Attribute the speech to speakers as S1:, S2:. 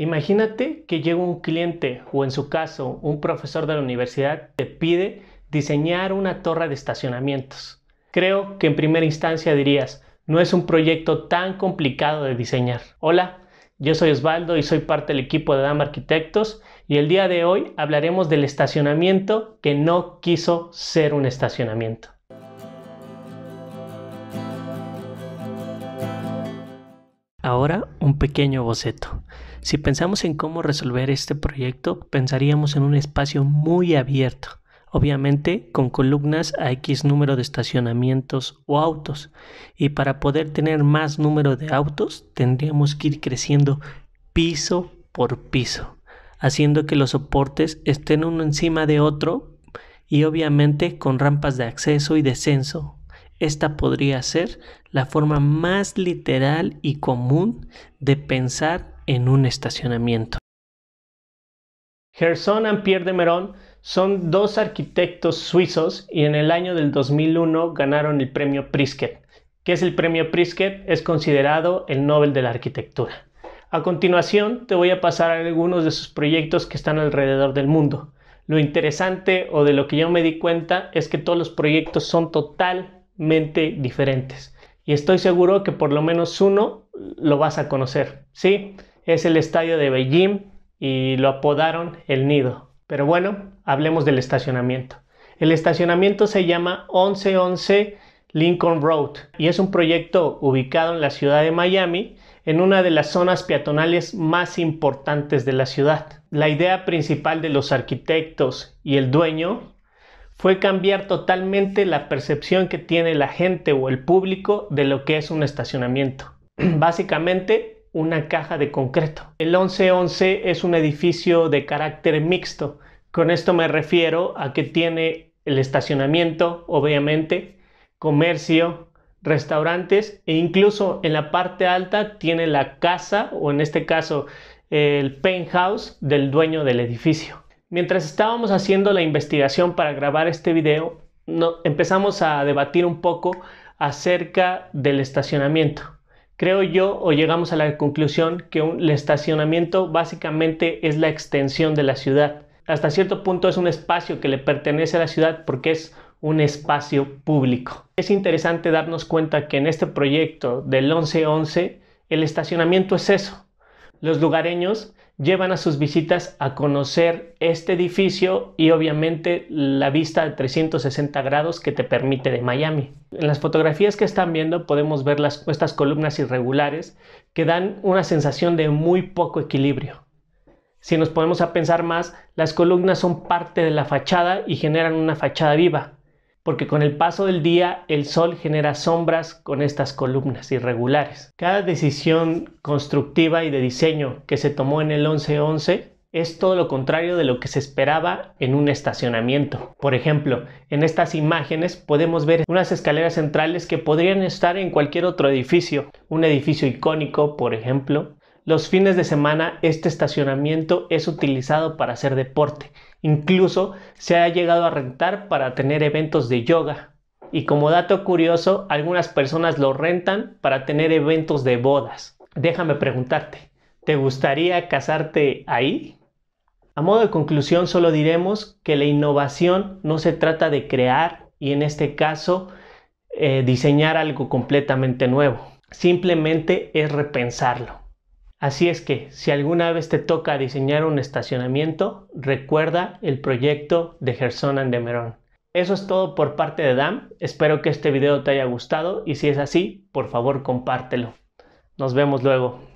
S1: Imagínate que llega un cliente o en su caso un profesor de la universidad te pide diseñar una torre de estacionamientos. Creo que en primera instancia dirías, no es un proyecto tan complicado de diseñar. Hola, yo soy Osvaldo y soy parte del equipo de Dama Arquitectos y el día de hoy hablaremos del estacionamiento que no quiso ser un estacionamiento. Ahora un pequeño boceto. Si pensamos en cómo resolver este proyecto, pensaríamos en un espacio muy abierto, obviamente con columnas a X número de estacionamientos o autos. Y para poder tener más número de autos, tendríamos que ir creciendo piso por piso, haciendo que los soportes estén uno encima de otro y obviamente con rampas de acceso y descenso esta podría ser la forma más literal y común de pensar en un estacionamiento. Gerson y Pierre de Meron son dos arquitectos suizos y en el año del 2001 ganaron el premio Prisket. ¿Qué es el premio Prisket? es considerado el Nobel de la Arquitectura. A continuación te voy a pasar algunos de sus proyectos que están alrededor del mundo. Lo interesante o de lo que yo me di cuenta es que todos los proyectos son total diferentes. Y estoy seguro que por lo menos uno lo vas a conocer. Sí, es el estadio de Beijing y lo apodaron el nido. Pero bueno, hablemos del estacionamiento. El estacionamiento se llama 1111 Lincoln Road y es un proyecto ubicado en la ciudad de Miami, en una de las zonas peatonales más importantes de la ciudad. La idea principal de los arquitectos y el dueño fue cambiar totalmente la percepción que tiene la gente o el público de lo que es un estacionamiento. Básicamente, una caja de concreto. El 1111 es un edificio de carácter mixto. Con esto me refiero a que tiene el estacionamiento, obviamente, comercio, restaurantes e incluso en la parte alta tiene la casa o en este caso el penthouse del dueño del edificio. Mientras estábamos haciendo la investigación para grabar este video, empezamos a debatir un poco acerca del estacionamiento. Creo yo o llegamos a la conclusión que el estacionamiento básicamente es la extensión de la ciudad. Hasta cierto punto es un espacio que le pertenece a la ciudad porque es un espacio público. Es interesante darnos cuenta que en este proyecto del 1111 el estacionamiento es eso. Los lugareños llevan a sus visitas a conocer este edificio y obviamente la vista de 360 grados que te permite de Miami. En las fotografías que están viendo podemos ver estas columnas irregulares que dan una sensación de muy poco equilibrio. Si nos ponemos a pensar más, las columnas son parte de la fachada y generan una fachada viva porque con el paso del día el sol genera sombras con estas columnas irregulares. Cada decisión constructiva y de diseño que se tomó en el 1111 es todo lo contrario de lo que se esperaba en un estacionamiento. Por ejemplo, en estas imágenes podemos ver unas escaleras centrales que podrían estar en cualquier otro edificio, un edificio icónico, por ejemplo, los fines de semana este estacionamiento es utilizado para hacer deporte. Incluso se ha llegado a rentar para tener eventos de yoga. Y como dato curioso, algunas personas lo rentan para tener eventos de bodas. Déjame preguntarte, ¿te gustaría casarte ahí? A modo de conclusión, solo diremos que la innovación no se trata de crear y en este caso eh, diseñar algo completamente nuevo. Simplemente es repensarlo. Así es que si alguna vez te toca diseñar un estacionamiento, recuerda el proyecto de Gerson Andemerón. Eso es todo por parte de DAM. Espero que este video te haya gustado y si es así, por favor compártelo. Nos vemos luego.